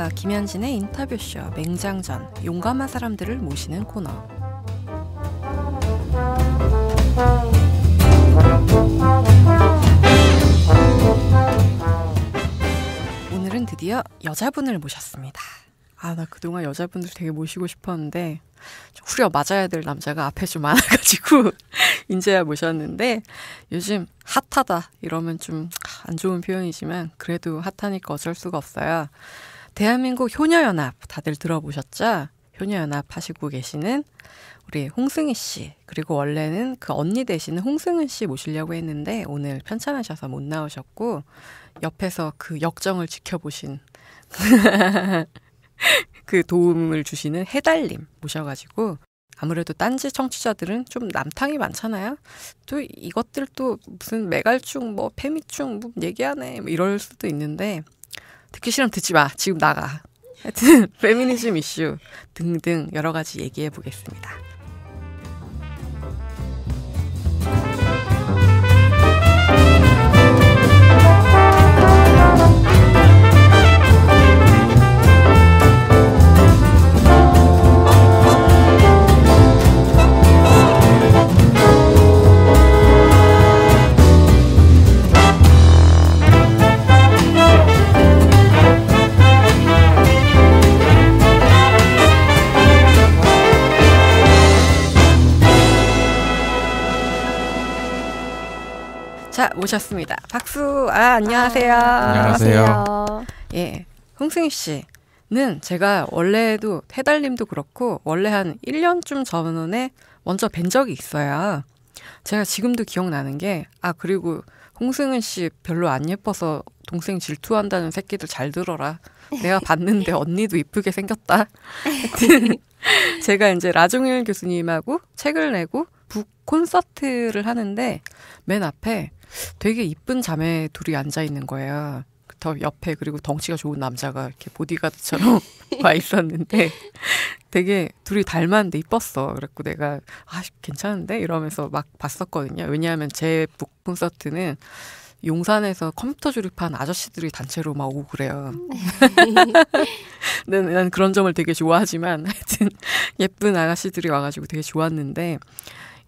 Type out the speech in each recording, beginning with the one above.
안녕하 김현진의 인터뷰쇼 맹장전 용감한 사람들을 모시는 코너. 오늘은 드디어 여자분을 모셨습니다. 아, 나 그동안 여자분들 되게 모시고 싶었는데 후려 맞아야 될 남자가 앞에 좀 많아가지고 인제야 모셨는데 요즘 핫하다 이러면 좀 안 좋은 표현이지만 그래도 핫하니까 어쩔 수가 없어요. 대한민국 효녀연합 다들 들어보셨죠? 효녀연합 하시고 계시는 우리 홍승희 씨 그리고 원래는 그 언니 대신 홍승은 씨 모시려고 했는데 오늘 편찮으셔서 못 나오셨고 옆에서 그 역정을 지켜보신 그 도움을 주시는 해달님 모셔가지고 아무래도 딴지 청취자들은 좀 남탕이 많잖아요. 또 이것들 또 무슨 메갈충 뭐 페미충 뭐 얘기하네 뭐 이럴 수도 있는데 듣기 싫으면 듣지 마. 지금 나가. 하여튼 페미니즘 이슈 등등 여러 가지 얘기해 보겠습니다. 오셨습니다. 박수. 아, 안녕하세요. 아, 안녕하세요. 예. 홍승희 씨는 제가 원래도 태달님도 그렇고 원래 한 1년쯤 전에 먼저 뵌 적이 있어요 제가 지금도 기억나는 게 아, 그리고 홍승은 씨 별로 안 예뻐서 동생 질투한다는 새끼들 잘 들어라. 내가 봤는데 언니도 이쁘게 생겼다. 제가 이제 라종일 교수님하고 책을 내고 북 콘서트를 하는데 맨 앞에 되게 이쁜 자매 둘이 앉아 있는 거야. 예더 옆에 그리고 덩치가 좋은 남자가 이렇게 보디가드처럼 와 있었는데 되게 둘이 닮았는데 이뻤어. 그랬고 내가 아 괜찮은데 이러면서 막 봤었거든요. 왜냐하면 제 북 콘서트는 용산에서 컴퓨터 조립한 아저씨들이 단체로 막 오고 그래요. 난, 네, 난 그런 점을 되게 좋아하지만 하여튼 예쁜 아가씨들이 와가지고 되게 좋았는데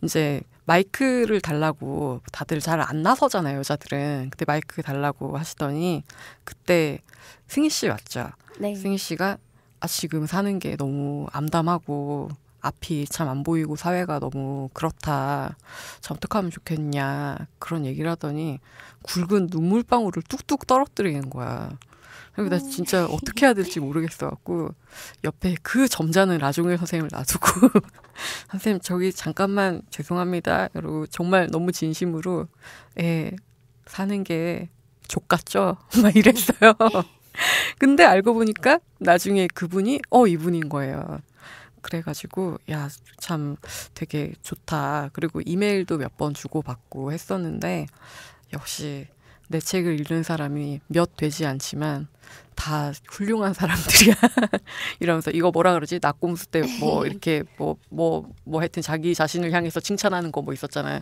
이제 마이크를 달라고 다들 잘 안 나서잖아요, 여자들은. 그때 마이크 달라고 하시더니 그때 승희 씨 왔죠. 네. 승희 씨가 아 지금 사는 게 너무 암담하고 앞이 참 안 보이고 사회가 너무 그렇다. 참 어떡하면 좋겠냐. 그런 얘기를 하더니 굵은 눈물방울을 뚝뚝 떨어뜨리는 거야. 그리고 나 음. 진짜 어떻게 해야 될지 모르겠어갖고 옆에 그 점잖은 라종일 선생님을 놔두고 선생님 저기 잠깐만 죄송합니다. 그리고 정말 너무 진심으로 예 사는 게 족같죠? 막 이랬어요. 근데 알고 보니까 나중에 그분이 어 이분인 거예요. 그래가지고 야 참 되게 좋다. 그리고 이메일도 몇 번 주고 받고 했었는데 역시 내 책을 읽는 사람이 몇 되지 않지만 다 훌륭한 사람들이야 이러면서 이거 뭐라 그러지 낙곰수 때 뭐 이렇게 뭐 뭐뭐 뭐, 뭐 하여튼 뭐 자기 자신을 향해서 칭찬하는 거 뭐 있었잖아요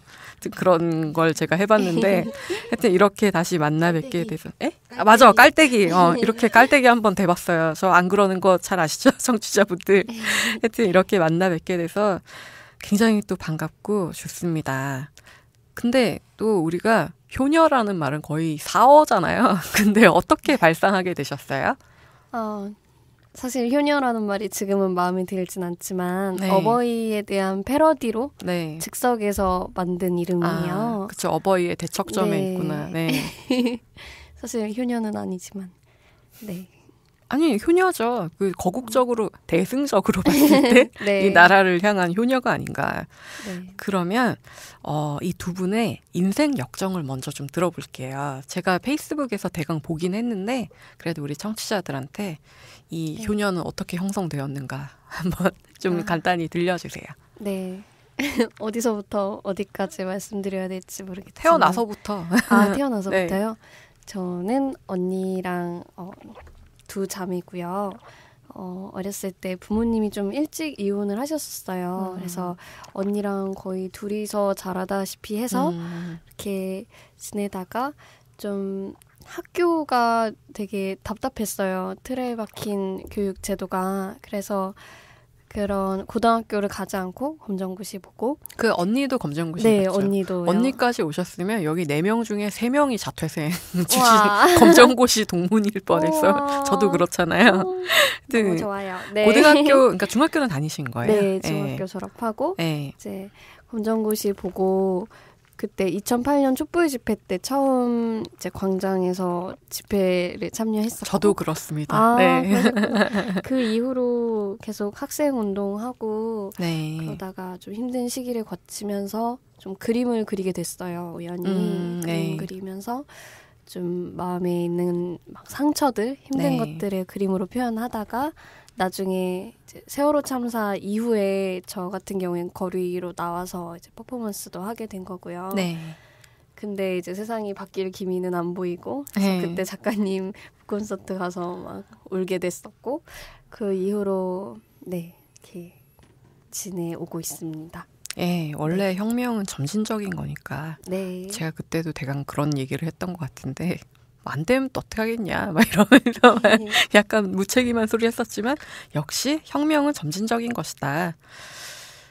그런 걸 제가 해봤는데 하여튼 이렇게 다시 만나 뵙게 돼서 에? 아, 맞아 깔때기 어 이렇게 깔때기 한번 대봤어요 저 안 그러는 거 잘 아시죠 청취자분들 네. 하여튼 이렇게 만나 뵙게 돼서 굉장히 또 반갑고 좋습니다 근데 또 우리가 효녀라는 말은 거의 사어잖아요. 근데 어떻게 발상하게 되셨어요? 어, 사실 효녀라는 말이 지금은 마음에 들진 않지만 네. 어버이에 대한 패러디로 네. 즉석에서 만든 이름이에요. 아, 그렇죠. 어버이의 대척점에 네. 있구나. 네. 사실 효녀는 아니지만. 네. 아니 효녀죠. 그 거국적으로 대승적으로 봤을 때이 네. 나라를 향한 효녀가 아닌가. 네. 그러면 어, 이 두 분의 인생 역정을 먼저 좀 들어볼게요. 제가 페이스북에서 대강 보긴 했는데 그래도 우리 청취자들한테 이 네. 효녀는 어떻게 형성되었는가 한번 좀 아. 간단히 들려주세요. 네. 어디서부터 어디까지 말씀드려야 될지 모르겠어요. 태어나서부터. 아 태어나서부터요? 네. 저는 언니랑 어, 두잠이고요 어, 어렸을 때 부모님이 좀 일찍 이혼을 하셨었어요. 음. 그래서 언니랑 거의 둘이서 자라다시피 해서 음. 이렇게 지내다가 좀 학교가 되게 답답했어요. 틀에 박힌 교육 제도가. 그래서 그런 고등학교를 가지 않고 검정고시 보고 그 언니도 검정고시 네 언니도 언니까지 오셨으면 여기 네 명 중에 세 명이 자퇴생 출신 검정고시 동문일 뻔했어 저도 그렇잖아요. 어, 네. 너무 좋아요. 네. 고등학교 그러니까 중학교는 다니신 거예요? 네 예. 중학교 네. 졸업하고 예. 이제 검정고시 보고 그때 2008년 촛불 집회 때 처음 이제 광장에서 집회를 참여했었고 저도 그렇습니다. 아, 네. 그 이후로 계속 학생 운동하고 네. 그러다가 좀 힘든 시기를 거치면서 좀 그림을 그리게 됐어요. 우연히 음, 네. 그림 그리면서 좀 마음에 있는 막 상처들 힘든 네. 것들을 그림으로 표현하다가 나중에 세월호 참사 이후에 저 같은 경우엔 거리로 나와서 이제 퍼포먼스도 하게 된 거고요. 네. 근데 이제 세상이 바뀔 기미는 안 보이고 그래서 네. 그때 작가님 콘서트 가서 막 울게 됐었고 그 이후로 네 이렇게 지내오고 있습니다. 예, 원래 네. 혁명은 점진적인 거니까. 네. 제가 그때도 대강 그런 얘기를 했던 것 같은데 안 되면 또 어떻게 하겠냐 막 이러면서 네. 약간 무책임한 소리 했었지만 역시 혁명은 점진적인 것이다.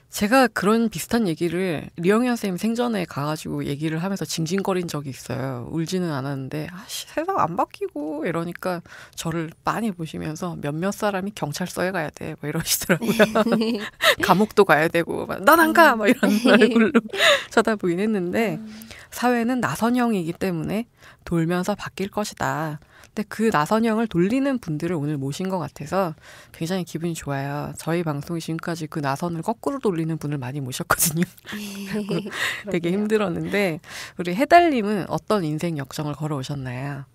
제가 그런 비슷한 얘기를 리영현 쌤 생전에 가가지고 얘기를 하면서 징징거린 적이 있어요. 울지는 않았는데 아씨 세상 안 바뀌고 이러니까 저를 빤히 보시면서 몇몇 사람이 경찰서에 가야 돼뭐 이러시더라고요. 감옥도 가야 되고 난 안 가! 막 이런 얼굴로 음. 쳐다보긴 했는데 음. 사회는 나선형이기 때문에 돌면서 바뀔 것이다. 근데 그 나선형을 돌리는 분들을 오늘 모신 것 같아서 굉장히 기분이 좋아요. 저희 방송이 지금까지 그 나선을 거꾸로 돌리는 분을 많이 모셨거든요. 되게 힘들었는데 우리 해달님은 어떤 인생 역정을 걸어오셨나요?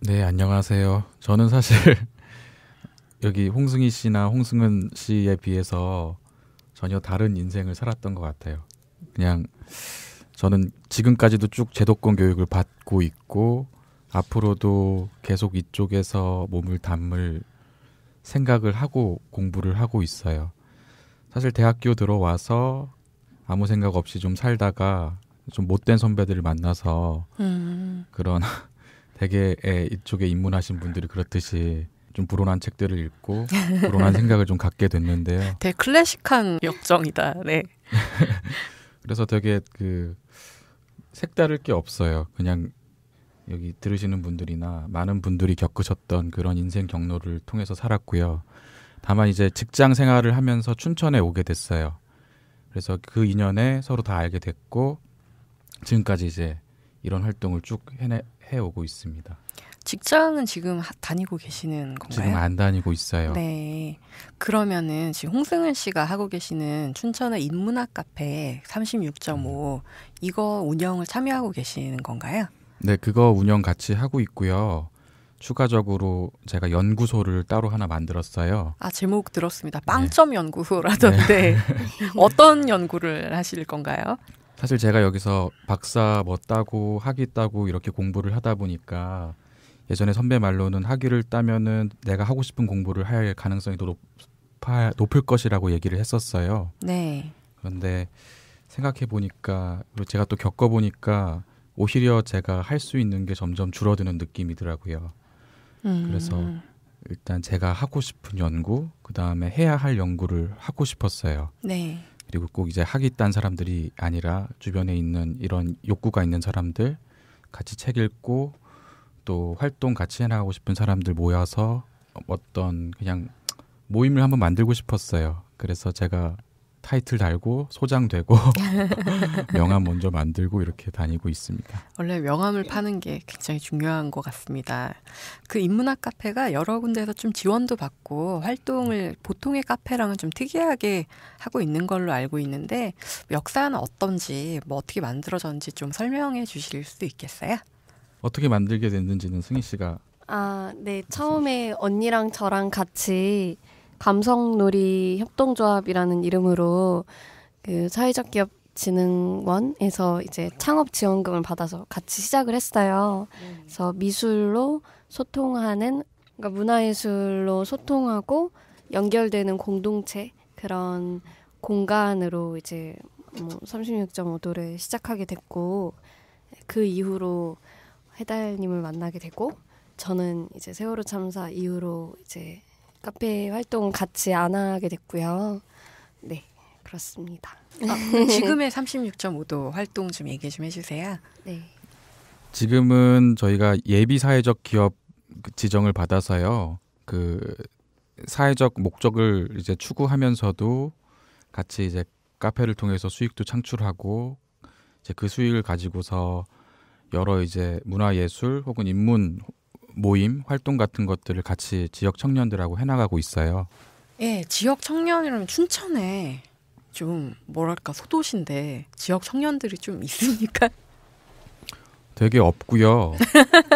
네, 안녕하세요. 저는 사실 여기 홍승희 씨나 홍승은 씨에 비해서 전혀 다른 인생을 살았던 것 같아요. 그냥 저는 지금까지도 쭉 제도권 교육을 받고 있고 앞으로도 계속 이쪽에서 몸을 담을 생각을 하고 공부를 하고 있어요. 사실 대학교 들어와서 아무 생각 없이 좀 살다가 좀 못된 선배들을 만나서 음. 그런 되게 이쪽에 입문하신 분들이 그렇듯이 좀 불온한 책들을 읽고 불온한 생각을 좀 갖게 됐는데요. 되게 클래식한 역정이다. 네. 그래서 되게 그 색다를 게 없어요. 그냥 여기 들으시는 분들이나 많은 분들이 겪으셨던 그런 인생 경로를 통해서 살았고요. 다만 이제 직장 생활을 하면서 춘천에 오게 됐어요. 그래서 그 인연에 서로 다 알게 됐고 지금까지 이제 이런 활동을 쭉 해내, 해오고 있습니다. 직장은 지금 다니고 계시는 건가요? 지금 안 다니고 있어요. 네. 그러면은 지금 홍승은 씨가 하고 계시는 춘천의 인문학 카페 36.5 음. 이거 운영을 참여하고 계시는 건가요? 네, 그거 운영 같이 하고 있고요. 추가적으로 제가 연구소를 따로 하나 만들었어요. 아 제목 들었습니다. 네. 빵점 네. 연구소라던데 어떤 연구를 하실 건가요? 사실 제가 여기서 박사 뭐 따고 학위 따고 이렇게 공부를 하다 보니까 예전에 선배 말로는 학위를 따면은 내가 하고 싶은 공부를 할 가능성이 더 높아, 높을 것이라고 얘기를 했었어요. 네. 그런데 생각해 보니까 그리고 제가 또 겪어 보니까 오히려 제가 할 수 있는 게 점점 줄어드는 느낌이더라고요. 음. 그래서 일단 제가 하고 싶은 연구, 그 다음에 해야 할 연구를 하고 싶었어요. 네. 그리고 꼭 이제 하겠딴 사람들이 아니라 주변에 있는 이런 욕구가 있는 사람들 같이 책 읽고 또 활동 같이 해나가고 싶은 사람들 모여서 어떤 그냥 모임을 한번 만들고 싶었어요. 그래서 제가 타이틀 달고 소장되고 명함 먼저 만들고 이렇게 다니고 있습니다. 원래 명함을 파는 게 굉장히 중요한 것 같습니다. 그 인문학 카페가 여러 군데에서 좀 지원도 받고 활동을 보통의 카페랑은 좀 특이하게 하고 있는 걸로 알고 있는데 역사는 어떤지 뭐 어떻게 만들어졌는지 좀 설명해 주실 수 있겠어요? 어떻게 만들게 됐는지는 승희 씨가 아, 네. 처음에 언니랑 저랑 같이 감성놀이 협동조합이라는 이름으로 그 사회적 기업 진흥원에서 이제 창업 지원금을 받아서 같이 시작을 했어요. 그래서 미술로 소통하는 그러니까 문화예술로 소통하고 연결되는 공동체 그런 공간으로 이제 뭐 36.5도를 시작하게 됐고 그 이후로 해달님을 만나게 되고 저는 이제 세월호 참사 이후로 이제 카페 활동 같이 안 하게 됐고요. 네, 그렇습니다. 아, 지금의 36.5도 활동 좀 얘기 좀 해주세요. 네. 지금은 저희가 예비 사회적 기업 그 지정을 받아서요. 그 사회적 목적을 이제 추구하면서도 같이 이제 카페를 통해서 수익도 창출하고 이제 그 수익을 가지고서 여러 이제 문화 예술 혹은 인문 모임 활동 같은 것들을 같이 지역 청년들하고 해나가고 있어요. 예, 지역 청년이라면 춘천에 좀 뭐랄까 소도시인데 지역 청년들이 좀 있으니까 되게 없고요.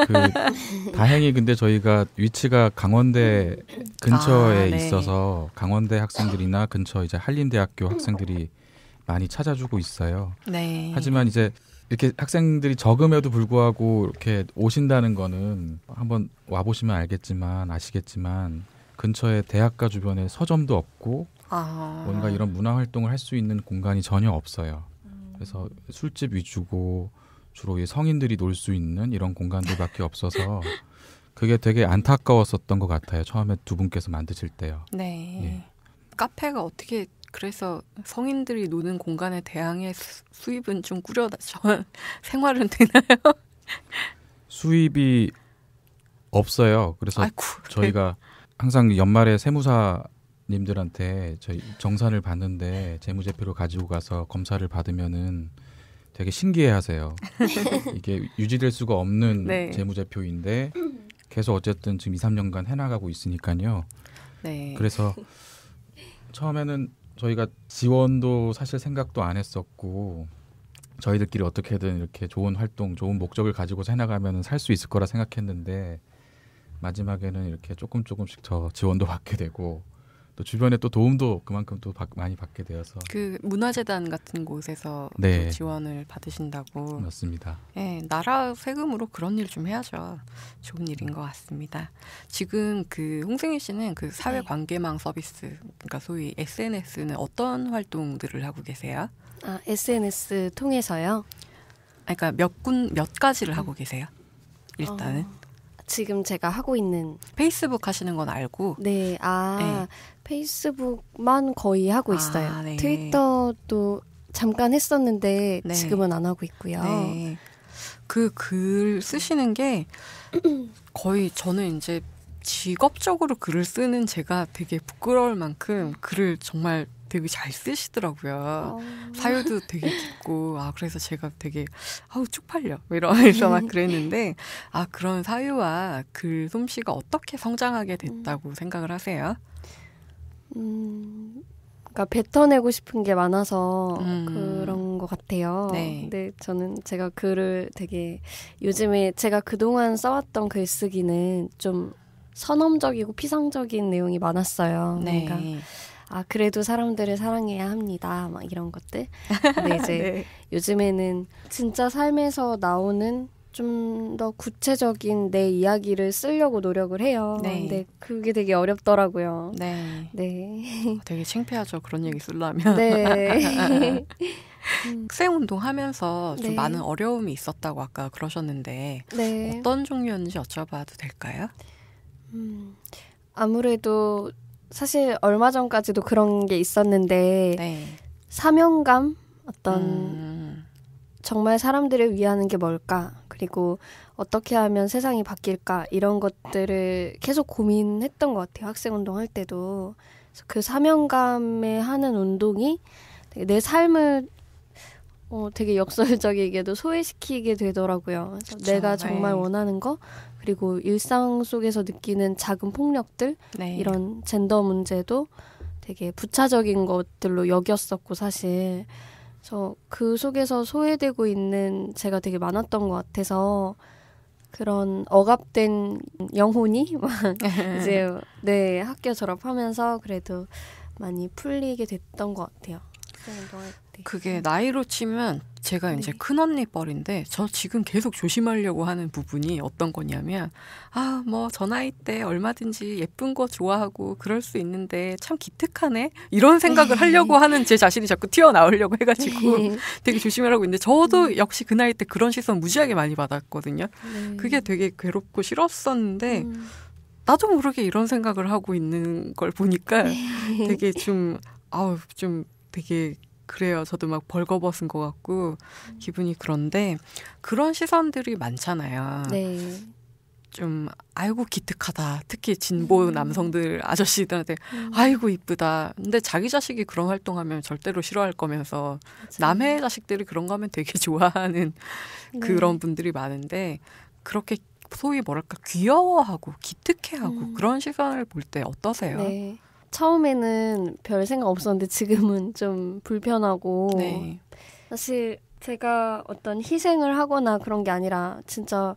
그 다행히 근데 저희가 위치가 강원대 근처에 아, 네. 있어서 강원대 학생들이나 근처 이제 한림대학교 학생들이 많이 찾아주고 있어요. 네. 하지만 이제 이렇게 학생들이 적음에도 불구하고 이렇게 오신다는 거는 한번 와 보시면 알겠지만 아시겠지만 근처에 대학가 주변에 서점도 없고 아. 뭔가 이런 문화 활동을 할 수 있는 공간이 전혀 없어요. 음. 그래서 술집 위주고 주로 성인들이 놀 수 있는 이런 공간들밖에 없어서 그게 되게 안타까웠었던 것 같아요. 처음에 두 분께서 만드실 때요. 네. 예. 카페가 어떻게 그래서 성인들이 노는 공간에 대항해 수입은 좀 꾸려다죠. 생활은 되나요? 수입이 없어요. 그래서 아이쿠, 네. 저희가 항상 연말에 세무사 님들한테 저희 정산을 받는데 재무제표를 가지고 가서 검사를 받으면은 되게 신기해하세요. 이게 유지될 수가 없는 네. 재무제표인데 계속 어쨌든 지금 2, 3년간 해나가고 있으니까요. 네. 그래서 처음에는 저희가 지원도 사실 생각도 안 했었고 저희들끼리 어떻게든 이렇게 좋은 활동, 좋은 목적을 가지고 해나가면 살 수 있을 거라 생각했는데 마지막에는 이렇게 조금 조금씩 더 지원도 받게 되고 또 주변에 또 도움도 그만큼 또 받, 많이 받게 되어서 그 문화재단 같은 곳에서 네. 지원을 받으신다고 맞습니다. 예, 나라 세금으로 그런 일 좀 해야죠. 좋은 일인 것 같습니다. 지금 그 홍승희 씨는 그 사회 네. 관계망 서비스 그러니까 소위 SNS는 어떤 활동들을 하고 계세요? 아, SNS 통해서요. 아, 그러니까 몇 군 몇 가지를 하고 계세요? 일단은. 어. 지금 제가 하고 있는 페이스북 하시는 건 알고 네, 아 네. 페이스북만 거의 하고 아, 있어요. 아, 네. 트위터도 잠깐 했었는데 네. 지금은 안 하고 있고요. 네. 그글 쓰시는 게 거의 저는 이제 직업적으로 글을 쓰는 제가 되게 부끄러울 만큼 글을 정말 되게 잘 쓰시더라고요. 어. 사유도 되게 깊고 아 그래서 제가 되게 아우 쪽팔려 뭐 이러면서 음. 막 그랬는데 아 그런 사유와 글 솜씨가 어떻게 성장하게 음. 됐다고 음. 생각을 하세요? 음, 그니까 뱉어내고 싶은 게 많아서 음. 그런 것 같아요. 네. 근데 저는 제가 글을 되게 요즘에 제가 그동안 써왔던 글쓰기는 좀 선험적이고 피상적인 내용이 많았어요. 네. 그러니까 아 그래도 사람들을 사랑해야 합니다. 막 이런 것들. 근데 이제 네. 요즘에는 진짜 삶에서 나오는 좀 더 구체적인 내 이야기를 쓰려고 노력을 해요. 네. 근데 그게 되게 어렵더라고요. 네. 네. 아, 되게 창피하죠. 그런 얘기 쓰려면. 네. 학생 음. 운동하면서 좀 네. 많은 어려움이 있었다고 아까 그러셨는데 네. 어떤 종류였는지 여쭤봐도 될까요? 음, 아무래도 사실 얼마 전까지도 그런 게 있었는데 네. 사명감 어떤 음. 정말 사람들을 위하는 게 뭘까 그리고 어떻게 하면 세상이 바뀔까 이런 것들을 계속 고민했던 것 같아요 학생 운동할 때도 그 사명감에 하는 운동이 내 삶을 어, 되게 역설적이게도 소외시키게 되더라고요. 그래서 그쵸, 내가 네. 정말 네. 원하는 거, 그리고 일상 속에서 느끼는 작은 폭력들 네. 이런 젠더 문제도 되게 부차적인 것들로 여겼었고 사실 저 그 속에서 소외되고 있는 제가 되게 많았던 것 같아서 그런 억압된 영혼이 이제 네 학교 졸업하면서 그래도 많이 풀리게 됐던 것 같아요. 네. 그게 나이로 치면 제가 이제 네. 큰 언니 뻘인데 저 지금 계속 조심하려고 하는 부분이 어떤 거냐면 아 뭐 저 나이 때 얼마든지 예쁜 거 좋아하고 그럴 수 있는데 참 기특하네 이런 생각을 네. 하려고 하는 제 자신이 자꾸 튀어나오려고 해가지고 네. 되게 조심하라고 있는데 저도 음. 역시 그 나이 때 그런 시선 무지하게 많이 받았거든요. 네. 그게 되게 괴롭고 싫었었는데 음. 나도 모르게 이런 생각을 하고 있는 걸 보니까 네. 되게 좀 아우 좀 되게 그래요. 저도 막 벌거벗은 것 같고 기분이 그런데 그런 시선들이 많잖아요. 네. 좀 아이고 기특하다. 특히 진보 음. 남성들 아저씨들한테 음. 아이고 이쁘다. 근데 자기 자식이 그런 활동하면 절대로 싫어할 거면서 남의 자식들이 그런 거 하면 되게 좋아하는 네. 그런 분들이 많은데 그렇게 소위 뭐랄까 귀여워하고 기특해하고 음. 그런 시선을 볼 때 어떠세요? 네. 처음에는 별 생각 없었는데 지금은 좀 불편하고 네. 사실 제가 어떤 희생을 하거나 그런 게 아니라 진짜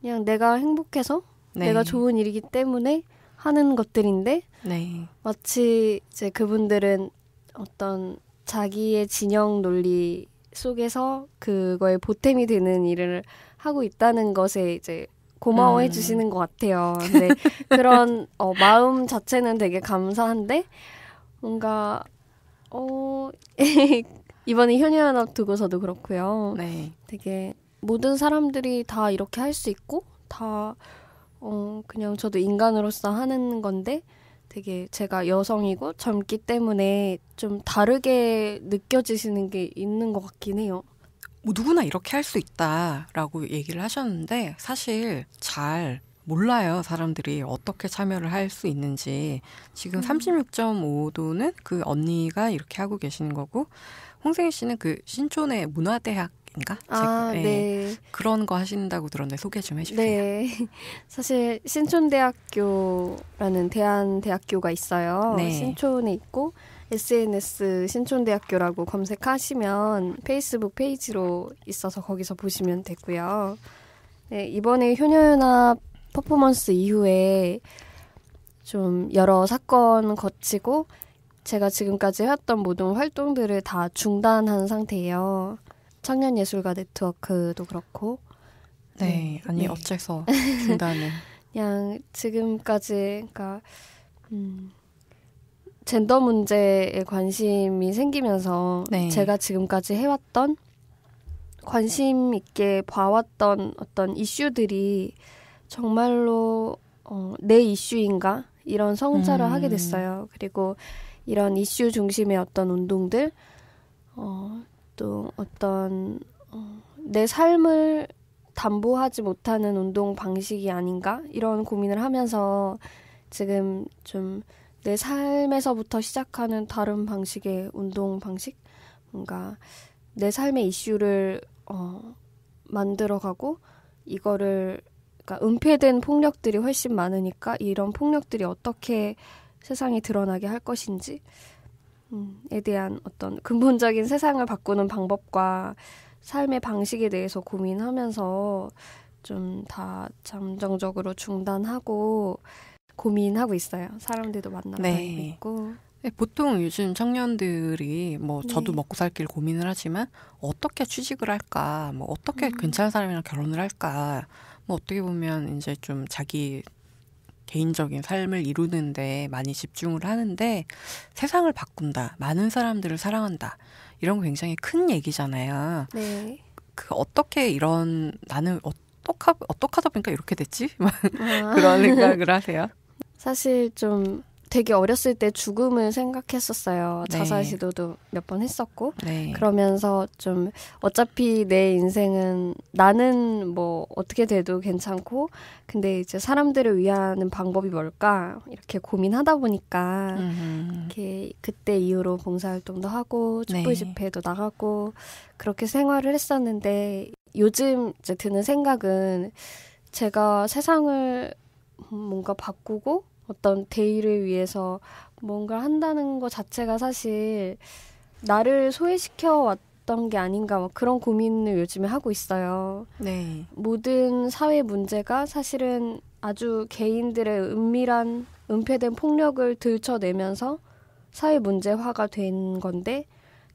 그냥 내가 행복해서 네. 내가 좋은 일이기 때문에 하는 것들인데 네. 마치 이제 그분들은 어떤 자기의 진영 논리 속에서 그거에 보탬이 되는 일을 하고 있다는 것에 이제 고마워해 음. 주시는 것 같아요. 근 그런 어, 마음 자체는 되게 감사한데 뭔가 어 이번에 현유연합 두고서도 그렇고요. 네. 되게 모든 사람들이 다 이렇게 할 수 있고 다 어, 그냥 저도 인간으로서 하는 건데 되게 제가 여성이고 젊기 때문에 좀 다르게 느껴지시는 게 있는 것 같긴 해요. 뭐 누구나 이렇게 할 수 있다라고 얘기를 하셨는데 사실 잘 몰라요. 사람들이 어떻게 참여를 할 수 있는지. 지금 음. 36.5도는 그 언니가 이렇게 하고 계시는 거고, 홍생희 씨는 그 신촌의 문화대학 인가? 아, 제 예. 네. 그런 거 하신다고 들었는데 소개 좀 해주세요. 네. 사실 신촌대학교라는 대한대학교가 있어요. 네. 신촌에 있고 SNS 신촌대학교라고 검색하시면 페이스북 페이지로 있어서 거기서 보시면 되고요. 네, 이번에 효녀연합 퍼포먼스 이후에 좀 여러 사건 거치고 제가 지금까지 해던 모든 활동들을 다 중단한 상태예요. 청년 예술가 네트워크도 그렇고. 네, 네. 아니 네. 어째서 중단을? 그냥 지금까지 그러니까 음, 젠더 문제에 관심이 생기면서 네. 제가 지금까지 해왔던 관심 있게 봐왔던 어떤 이슈들이 정말로 어, 내 이슈인가 이런 성찰을 음. 하게 됐어요. 그리고 이런 이슈 중심의 어떤 운동들 어, 또 어떤 어, 내 삶을 담보하지 못하는 운동 방식이 아닌가 이런 고민을 하면서 지금 좀내 삶에서부터 시작하는 다른 방식의 운동 방식? 뭔가 내 삶의 이슈를 어, 만들어가고 이거를 그러니까 은폐된 폭력들이 훨씬 많으니까 이런 폭력들이 어떻게 세상에 드러나게 할 것인지에 음 대한 어떤 근본적인 세상을 바꾸는 방법과 삶의 방식에 대해서 고민하면서 좀 다 잠정적으로 중단하고 고민하고 있어요. 사람들도 만나고 네. 있고. 네, 보통 요즘 청년들이 뭐 저도 네. 먹고 살 길 고민을 하지만 어떻게 취직을 할까, 뭐 어떻게 음. 괜찮은 사람이랑 결혼을 할까, 뭐 어떻게 보면 이제 좀 자기 개인적인 삶을 이루는데 많이 집중을 하는데 세상을 바꾼다, 많은 사람들을 사랑한다 이런 거 굉장히 큰 얘기잖아요. 네. 그 어떻게 이런 나는 어떡하 어떡하다 보니까 이렇게 됐지? 막 아. 그런 생각을 하세요. 사실 좀 되게 어렸을 때 죽음을 생각했었어요. 네. 자살 시도도 몇 번 했었고. 네. 그러면서 좀 어차피 내 인생은 나는 뭐 어떻게 돼도 괜찮고 근데 이제 사람들을 위하는 방법이 뭘까 이렇게 고민하다 보니까 이렇게 그때 이후로 봉사활동도 하고 촛불 집회도 네. 나가고 그렇게 생활을 했었는데 요즘 이제 드는 생각은 제가 세상을 뭔가 바꾸고 어떤 대의를 위해서 뭔가 한다는 것 자체가 사실 나를 소외시켜 왔던 게 아닌가 막 뭐 그런 고민을 요즘에 하고 있어요. 네. 모든 사회 문제가 사실은 아주 개인들의 은밀한 은폐된 폭력을 들춰내면서 사회 문제화가 된 건데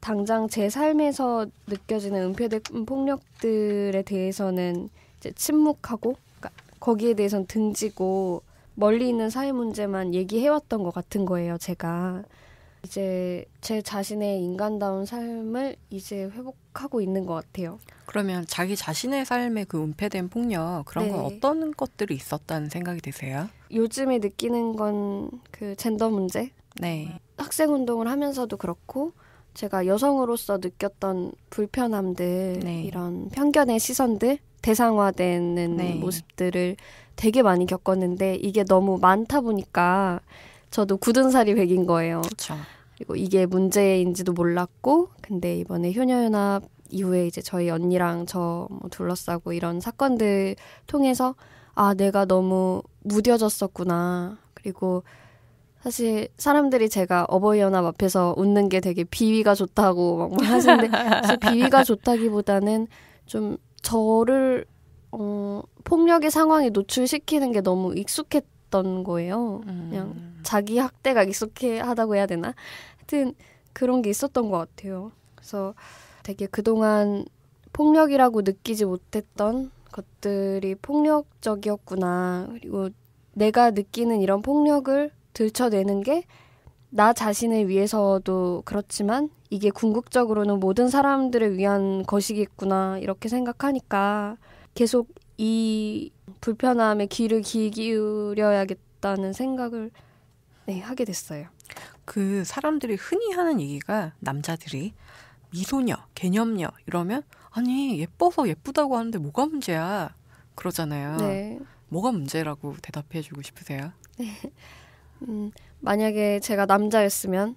당장 제 삶에서 느껴지는 은폐된 폭력들에 대해서는 이제 침묵하고 그러니까 거기에 대해서는 등지고 멀리 있는 사회 문제만 얘기해왔던 것 같은 거예요, 제가. 이제 제 자신의 인간다운 삶을 이제 회복하고 있는 것 같아요. 그러면 자기 자신의 삶에 그 은폐된 폭력 그런 네. 건 어떤 것들이 있었다는 생각이 드세요? 요즘에 느끼는 건 그 젠더 문제. 네. 학생 운동을 하면서도 그렇고 제가 여성으로서 느꼈던 불편함들, 네. 이런 편견의 시선들, 대상화되는 네. 모습들을 되게 많이 겪었는데 이게 너무 많다 보니까 저도 굳은 살이 백인 거예요. 그쵸. 그리고 이게 문제인지도 몰랐고 근데 이번에 효녀연합 이후에 이제 저희 언니랑 저뭐 둘러싸고 이런 사건들 통해서 아 내가 너무 무뎌졌었구나 그리고 사실 사람들이 제가 어버이 연합 앞에서 웃는 게 되게 비위가 좋다고 막 뭐 하시는데 비위가 좋다기보다는 좀 저를 어, 폭력의 상황에 노출시키는 게 너무 익숙했던 거예요. 음. 그냥 자기 학대가 익숙하다고 해 해야 되나? 하여튼 그런 게 있었던 것 같아요. 그래서 되게 그동안 폭력이라고 느끼지 못했던 것들이 폭력적이었구나. 그리고 내가 느끼는 이런 폭력을 들춰내는 게 나 자신을 위해서도 그렇지만 이게 궁극적으로는 모든 사람들을 위한 것이겠구나. 이렇게 생각하니까 계속 이 불편함에 귀를 귀 기울여야겠다는 생각을 네, 하게 됐어요. 그 사람들이 흔히 하는 얘기가 남자들이 미소녀, 개념녀 이러면 아니 예뻐서 예쁘다고 하는데 뭐가 문제야 그러잖아요. 네. 뭐가 문제라고 대답해주고 싶으세요? 네. 음, 만약에 제가 남자였으면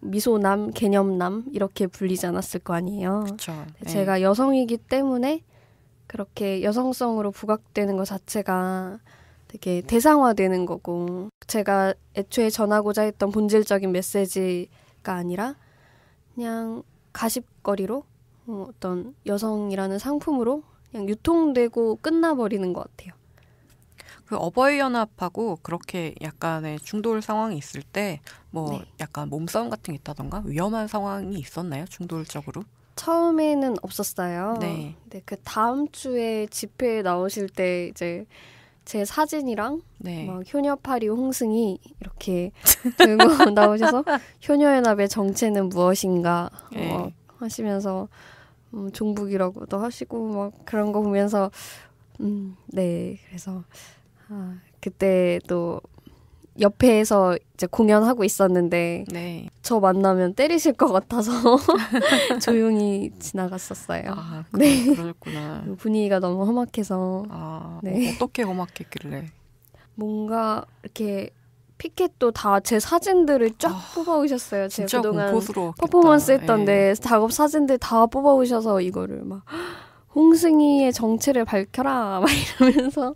미소남, 개념남 이렇게 불리지 않았을 거 아니에요. 그쵸. 네. 제가 여성이기 때문에 그렇게 여성성으로 부각되는 것 자체가 되게 대상화되는 거고 제가 애초에 전하고자 했던 본질적인 메시지가 아니라 그냥 가십거리로 뭐 어떤 여성이라는 상품으로 그냥 유통되고 끝나버리는 것 같아요. 그 어버이 연합하고 그렇게 약간의 충돌 상황이 있을 때뭐 네. 약간 몸싸움 같은 게 있다던가 위험한 상황이 있었나요? 충돌적으로? 처음에는 없었어요. 네. 근데 그 다음 주에 집회에 나오실 때 이제 제 사진이랑 네. 막 효녀파리 홍승이 이렇게 들고 나오셔서 효녀연합의 정체는 무엇인가 네. 막 뭐 하시면서 음, 종북이라고도 하시고 막 그런 거 보면서 음, 네 그래서 아, 그때 또 옆에서 이제 공연하고 있었는데 네. 저 만나면 때리실 것 같아서 조용히 지나갔었어요. 아, 그래, 네. 그러셨구나. 분위기가 너무 험악해서. 아, 네. 어, 어떻게 험악했길래? 뭔가 이렇게 피켓도 다 제 사진들을 쫙 아, 뽑아오셨어요. 제 그동안 공포스러웠겠다. 퍼포먼스 했던데 예. 작업 사진들 다 뽑아오셔서 이거를 막 홍승희의 정체를 밝혀라 막 이러면서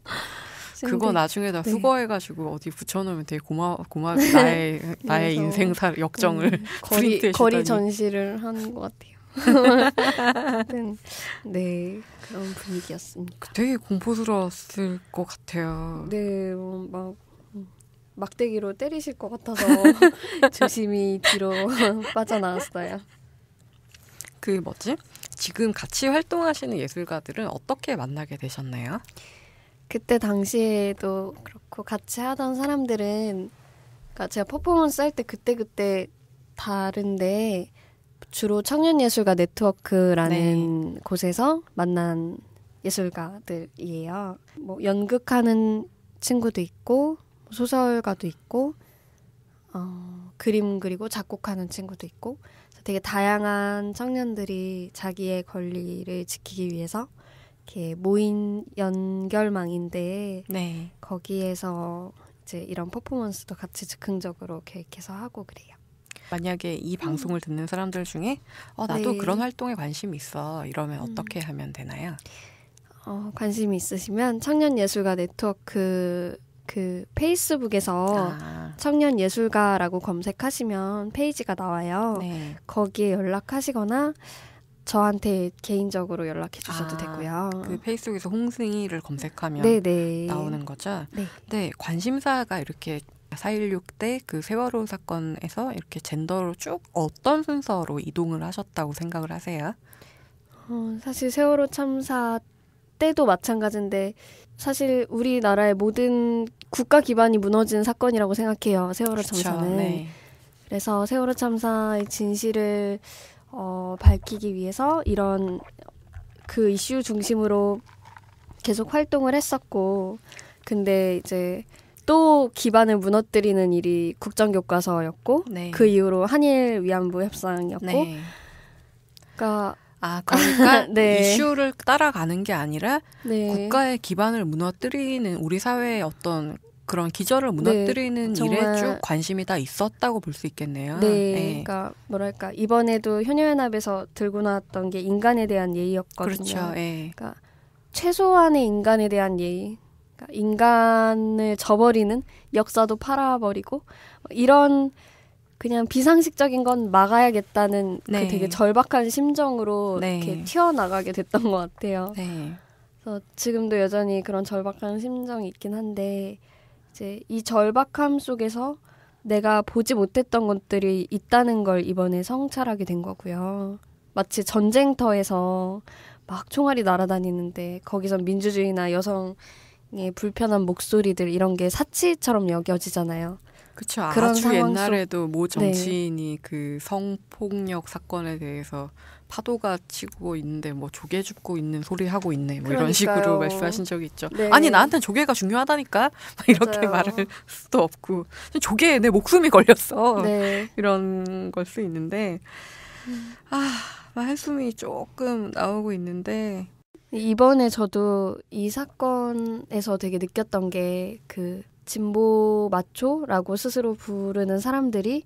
그거 나중에 다 네. 수거해가지고 어디 붙여놓으면 되게 고마 고마 네. 나의 네, 나의 인생사 역정을 음, 거리 거리 전시를 하는 것 같아요. 네. 네 그런 분위기였습니다. 그 되게 공포스러웠을 것 같아요. 네, 뭐, 막 음, 막대기로 때리실 것 같아서 조심히 뒤로 빠져나왔어요. 그 뭐지? 지금 같이 활동하시는 예술가들은 어떻게 만나게 되셨나요? 그때 당시에도 그렇고 같이 하던 사람들은 그러니까 제가 퍼포먼스 할 때 그때그때 다른데 주로 청년예술가 네트워크라는 네. 곳에서 만난 예술가들이에요. 뭐 연극하는 친구도 있고 뭐 소설가도 있고 어, 그림 그리고 작곡하는 친구도 있고 되게 다양한 청년들이 자기의 권리를 지키기 위해서 이렇게 모인 연결망인데 네. 거기에서 이제 이런 퍼포먼스도 같이 즉흥적으로 계획해서 하고 그래요. 만약에 이 방송을 음. 듣는 사람들 중에 어 나도 네. 그런 활동에 관심이 있어 이러면 음. 어떻게 하면 되나요? 어, 관심이 있으시면 청년 예술가 네트워크 그 페이스북에서 아. 청년 예술가라고 검색하시면 페이지가 나와요. 네. 거기에 연락하시거나 저한테 개인적으로 연락해 주셔도 아, 되고요. 그 페이스북에서 홍승희를 검색하면 네네. 네. 나오는 거죠. 네. 네, 관심사가 이렇게 4.16때그 세월호 사건에서 이렇게 젠더로 쭉 어떤 순서로 이동을 하셨다고 생각을 하세요? 어, 사실 세월호 참사 때도 마찬가지인데 사실 우리나라의 모든 국가 기반이 무너진 사건이라고 생각해요. 세월호 그렇죠, 참사는. 네. 그래서 세월호 참사의 진실을 어, 밝히기 위해서 이런 그 이슈 중심으로 계속 활동을 했었고 근데 이제 또 기반을 무너뜨리는 일이 국정교과서였고 네. 그 이후로 한일 위안부 협상이었고 네. 그러니까 아 그러니까 네. 이슈를 따라가는 게 아니라 네. 국가의 기반을 무너뜨리는 우리 사회의 어떤 그런 기절을 네, 무너뜨리는 네, 일에 쭉 관심이 다 있었다고 볼 수 있겠네요. 네, 네, 그러니까 뭐랄까 이번에도 현녀연합에서 들고 나왔던 게 인간에 대한 예의였거든요. 그렇죠. 네. 그러니까 최소한의 인간에 대한 예의, 그러니까 인간을 저버리는 역사도 팔아버리고 이런 그냥 비상식적인 건 막아야겠다는 그 네. 그 되게 절박한 심정으로 네. 이렇게 튀어나가게 됐던 것 같아요. 네. 그래서 지금도 여전히 그런 절박한 심정이 있긴 한데 이제 이 절박함 속에서 내가 보지 못했던 것들이 있다는 걸 이번에 성찰하게 된 거고요. 마치 전쟁터에서 막 총알이 날아다니는데 거기서 민주주의나 여성의 불편한 목소리들 이런 게 사치처럼 여겨지잖아요. 그렇죠. 아주 옛날에도 모 네. 정치인이 네. 그 성폭력 사건에 대해서 파도가 치고 있는데 뭐 조개 죽고 있는 소리 하고 있네. 뭐 그러니까요. 이런 식으로 말씀하신 적이 있죠. 네. 아니 나한테는 조개가 중요하다니까 이렇게 말할 수도 없고 조개에 내 목숨이 걸렸어. 네. 이런 걸 수 있는데 음. 아 한숨이 조금 나오고 있는데 이번에 저도 이 사건에서 되게 느꼈던 게 그 진보 마초라고 스스로 부르는 사람들이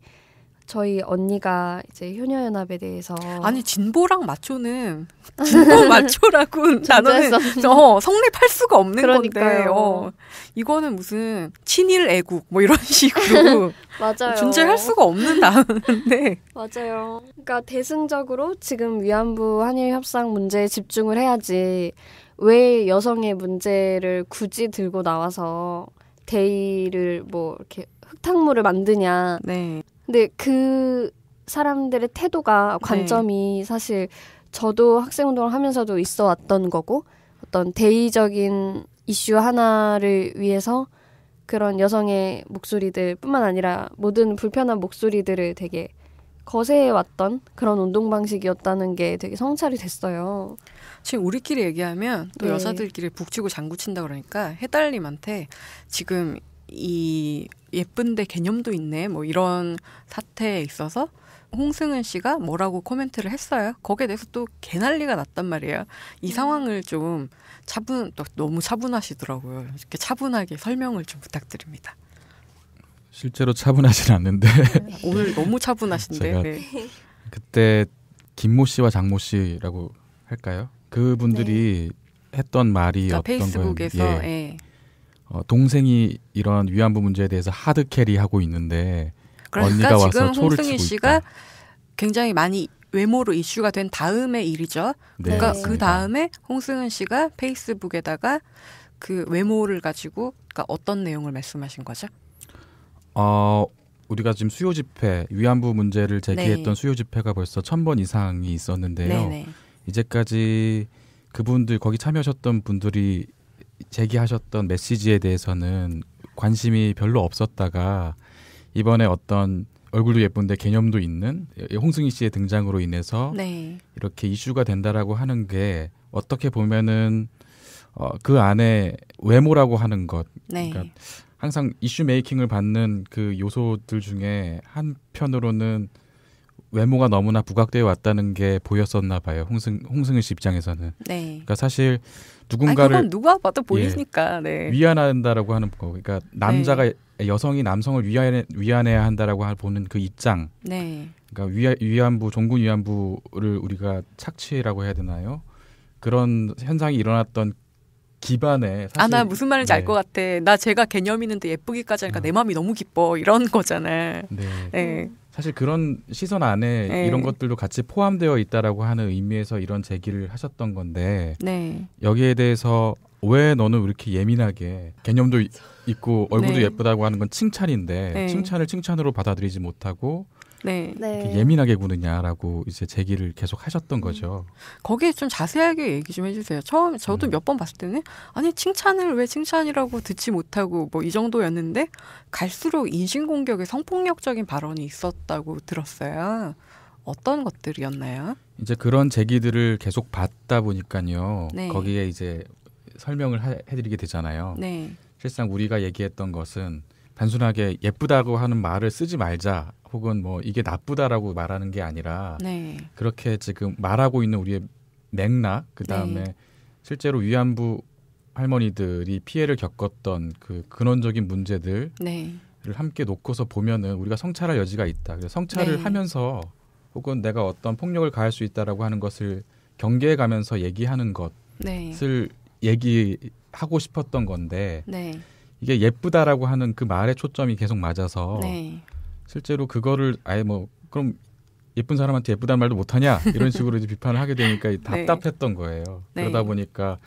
저희 언니가 이제 효녀연합에 대해서 아니 진보랑 마초는 진보 마초라고 나는 어, 성립할 수가 없는 그러니까요. 건데 어, 이거는 무슨 친일 애국 뭐 이런 식으로 맞아요. 존재할 수가 없는 나어인데 맞아요. 그러니까 대승적으로 지금 위안부 한일 협상 문제에 집중을 해야지 왜 여성의 문제를 굳이 들고 나와서 대의를 뭐 이렇게 흙탕물을 만드냐. 네. 근데 그 사람들의 태도가 네. 관점이 네. 사실 저도 학생 운동을 하면서도 있어 왔던 거고 어떤 대의적인 이슈 하나를 위해서 그런 여성의 목소리들뿐만 아니라 모든 불편한 목소리들을 되게 거세해 왔던 그런 운동 방식이었다는 게 되게 성찰이 됐어요. 지금 우리끼리 얘기하면 또 네. 여자들끼리 북치고 장구친다 그러니까 해달님한테 지금 이 예쁜데 개념도 있네 뭐 이런 사태에 있어서 홍승은 씨가 뭐라고 코멘트를 했어요. 거기에 대해서 또 개난리가 났단 말이에요. 이 음. 상황을 좀 차분 너무 차분하시더라고요. 이렇게 차분하게 설명을 좀 부탁드립니다. 실제로 차분하진 않는데 네, 오늘 너무 차분하신데 네. 그때 김모 씨와 장모 씨라고 할까요? 그분들이 네. 했던 말이 그러니까 어떤 페이스북에서 예. 예. 어, 동생이 이런 위안부 문제에 대해서 하드 캐리하고 있는데 그러니까 언니가 와서 지금 홍승희 씨가 있다. 굉장히 많이 외모로 이슈가 된 다음의 일이죠. 네, 그러니까 그 다음에 홍승은 씨가 페이스북에다가 그 외모를 가지고 그러니까 어떤 내용을 말씀하신 거죠? 어, 우리가 지금 수요 집회 위안부 문제를 제기했던 네. 수요 집회가 벌써 천 번 이상이 있었는데요. 네네. 네. 이제까지 그분들 거기 참여하셨던 분들이 제기하셨던 메시지에 대해서는 관심이 별로 없었다가 이번에 어떤 얼굴도 예쁜데 개념도 있는 홍승희 씨의 등장으로 인해서 네. 이렇게 이슈가 된다라고 하는 게 어떻게 보면은 어, 그 안에 외모라고 하는 것, 네. 그러니까 항상 이슈 메이킹을 받는 그 요소들 중에 한 편으로는 외모가 너무나 부각되어 왔다는 게 보였었나 봐요. 홍승 홍승일 씨 입장에서는. 네. 그러니까 사실 누군가를 아니, 누가 봐도 보이니까 예, 네. 위안한다라고 하는 거. 그러니까 남자가 네. 여성이 남성을 위안해 위안해야 한다라고 보는 그 입장. 네. 그러니까 위, 위안부 종군 위안부를 우리가 착취라고 해야 되나요? 그런 현상이 일어났던 기반에 아 나 무슨 말인지 네. 알것 같아. 나 제가 개념 있는데 예쁘기까지 하니까 아. 내 마음이 너무 기뻐 이런 거잖아. 네. 네. 사실 그런 시선 안에 네. 이런 것들도 같이 포함되어 있다라고 하는 의미에서 이런 제기를 하셨던 건데 네. 여기에 대해서 왜 너는 왜 이렇게 예민하게 개념도 있고 네. 얼굴도 네. 예쁘다고 하는 건 칭찬인데 네. 칭찬을 칭찬으로 받아들이지 못하고 네. 네. 예민하게 구느냐라고 이제 제기를 계속 하셨던 음. 거죠. 거기에 좀 자세하게 얘기 좀 해주세요. 처음 저도 음. 몇번 봤을 때는 아니 칭찬을 왜 칭찬이라고 듣지 못하고 뭐 이 정도였는데 갈수록 인신공격에 성폭력적인 발언이 있었다고 들었어요. 어떤 것들이었나요? 이제 그런 제기들을 계속 받다 보니까요. 네. 거기에 이제 설명을 하, 해드리게 되잖아요. 네. 실상 우리가 얘기했던 것은 단순하게 예쁘다고 하는 말을 쓰지 말자 혹은 뭐 이게 나쁘다라고 말하는 게 아니라 네. 그렇게 지금 말하고 있는 우리의 맥락 그다음에 네. 실제로 위안부 할머니들이 피해를 겪었던 그 근원적인 문제들을 네. 함께 놓고서 보면은 우리가 성찰할 여지가 있다. 그래서 성찰을 네. 하면서 혹은 내가 어떤 폭력을 가할 수 있다라고 하는 것을 경계해 가면서 얘기하는 네. 것을 얘기하고 싶었던 건데 네. 이게 예쁘다라고 하는 그 말의 초점이 계속 맞아서 네. 실제로 그거를 아예 뭐 그럼 예쁜 사람한테 예쁘다는 말도 못하냐 이런 식으로 이제 비판을 하게 되니까 네. 답답했던 거예요. 네. 그러다 보니까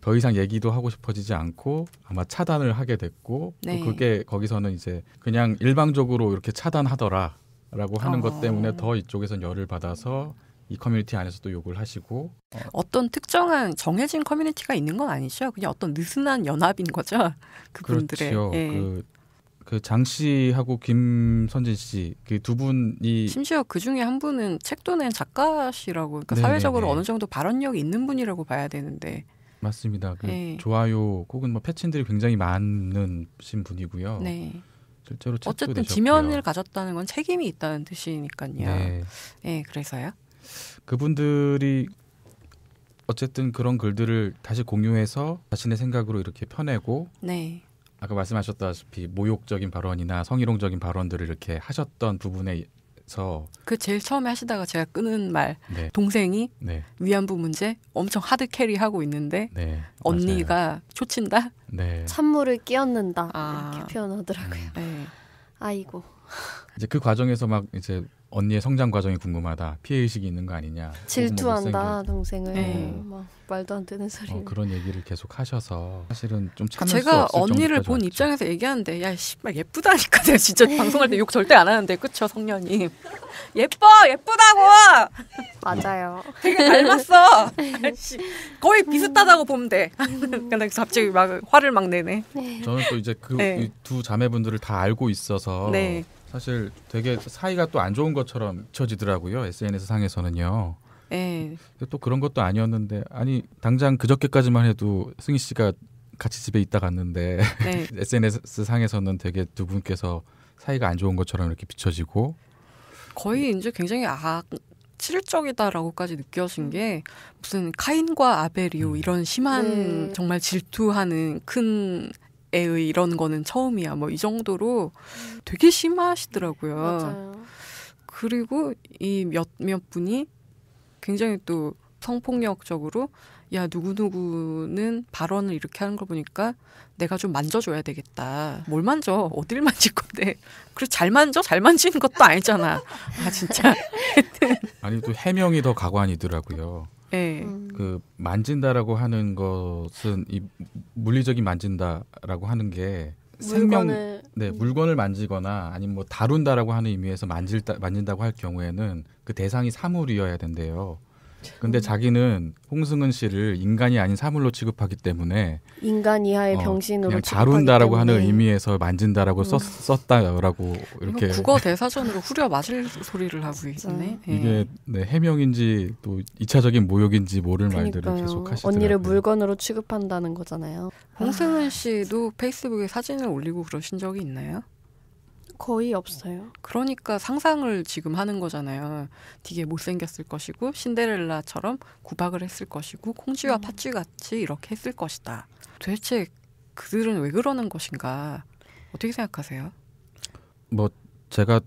더 이상 얘기도 하고 싶어지지 않고 아마 차단을 하게 됐고 네. 그게 거기서는 이제 그냥 일방적으로 이렇게 차단하더라라고 하는 어. 것 때문에 더 이쪽에선 열을 받아서 이 커뮤니티 안에서도 욕을 하시고 어. 떤 특정한 정해진 커뮤니티가 있는 건 아니죠. 그냥 어떤 느슨한 연합인 거죠. 그분들의. 그렇죠. 예. 그, 그장 씨하고 김선진 씨 그 두 분이 심지어 그 중에 한 분은 책도 낸 작가시라고 그러니까 네네네. 네, 사회적으로 네. 어느 정도 발언력이 있는 분이라고 봐야 되는데 맞습니다. 그 네. 좋아요 혹은 뭐 패친들이 굉장히 많은 신 분이고요. 네. 실제로 어쨌든 내셨고요. 지면을 가졌다는 건 책임이 있다는 뜻이니까요. 네. 네, 그래서요. 그분들이 어쨌든 그런 글들을 다시 공유해서 자신의 생각으로 이렇게 펴내고 네. 아까 말씀하셨다시피 모욕적인 발언이나 성희롱적인 발언들을 이렇게 하셨던 부분에 서그 제일 처음에 하시다가 제가 끊은 말 네. 동생이 네. 위안부 문제 엄청 하드 캐리 하고 있는데 네. 언니가 맞아요. 초친다 네. 찬물을 끼얹는다 아. 이렇게 표현하더라고요. 음. 네. 아이고 이제 그 과정에서 막 이제 언니의 성장 과정이 궁금하다. 피해 의식이 있는 거 아니냐. 질투한다 동생을 네. 막 말도 안 되는 소리. 어, 그런 얘기를 계속 하셔서 사실은 좀 참을 제가 수 없을 언니를 본 왔죠. 입장에서 얘기하는데 야 씨발 예쁘다니까 내가 진짜 네. 방송할 때 욕 절대 안 하는데 그쵸 성년님 예뻐 예쁘다고 맞아요. 되게 닮았어. 네. 아씨 거의 비슷하다고 보면 돼. 근데 갑자기 막 화를 막 내네. 네. 저는 또 이제 그 두 자매분들을 다 알고 있어서. 네. 사실 되게 사이가 또 안 좋은 것처럼 비지더라고요 SNS 상에서는요. 네. 또 그런 것도 아니었는데 아니 당장 그저께까지만 해도 승희 씨가 같이 집에 있다 갔는데 네. SNS 상에서는 되게 두 분께서 사이가 안 좋은 것처럼 이렇게 비춰지고 거의 이제 굉장히 악 실적이다라고까지 느껴진 게 무슨 카인과 아벨이오 음. 이런 심한 음. 정말 질투하는 큰 에의 이런 거는 처음이야. 뭐 이 정도로 음. 되게 심하시더라고요. 맞아요. 그리고 이 몇몇 분이 굉장히 또 성폭력적으로 야 누구누구는 발언을 이렇게 하는 걸 보니까 내가 좀 만져줘야 되겠다 뭘 만져 어딜 만질 건데 그리고 잘 만져 잘 만지는 것도 아니잖아 아 진짜 아니 또 해명이 더 가관이더라고요 네. 그 만진다라고 하는 것은 이 물리적인 만진다라고 하는 게 생명 네 음. 물건을 만지거나 아니면 뭐 다룬다라고 하는 의미에서 만질다 만진다고 할 경우에는 그 대상이 사물이어야 된대요. 근데 자기는 홍승은 씨를 인간이 아닌 사물로 취급하기 때문에 인간 이하의 어, 병신으로 다룬다라고 하는 의미에서 만진다라고 음. 썼, 다라고 이렇게 국어 대사전으로 후려 맞을 소리를 하고 있네. 네. 이게 네, 해명인지 또 이차적인 모욕인지 모를 말들을 계속 하시더라고요. 언니를 물건으로 취급한다는 거잖아요. 홍승은 씨도 페이스북에 사진을 올리고 그러신 적이 있나요? 거의 없어요. 그러니까 상상을 지금 하는 거잖아요. 되게 못생겼을 것이고 신데렐라처럼 구박을 했을 것이고 콩쥐와 음. 팥쥐 같이 이렇게 했을 것이다. 도대체 그들은 왜 그러는 것인가? 어떻게 생각하세요? 뭐 제가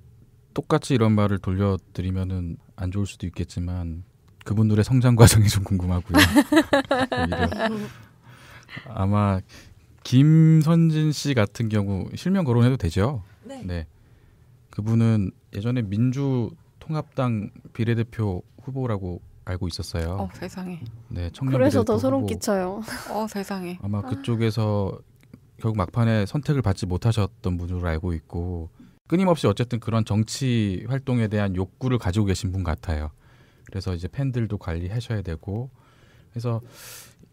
똑같이 이런 말을 돌려드리면은 안 좋을 수도 있겠지만 그분들의 성장 과정이 좀 궁금하고요. 아마 김선진 씨 같은 경우 실명 거론해도 되죠? 네. 네. 그분은 예전에 민주통합당 비례대표 후보라고 알고 있었어요. 어, 세상에. 네, 청년 그래서 더 소름 끼쳐요. 어, 세상에. 아마 그쪽에서 결국 막판에 선택을 받지 못하셨던 분으로 알고 있고 끊임없이 어쨌든 그런 정치 활동에 대한 욕구를 가지고 계신 분 같아요. 그래서 이제 팬들도 관리하셔야 되고 그래서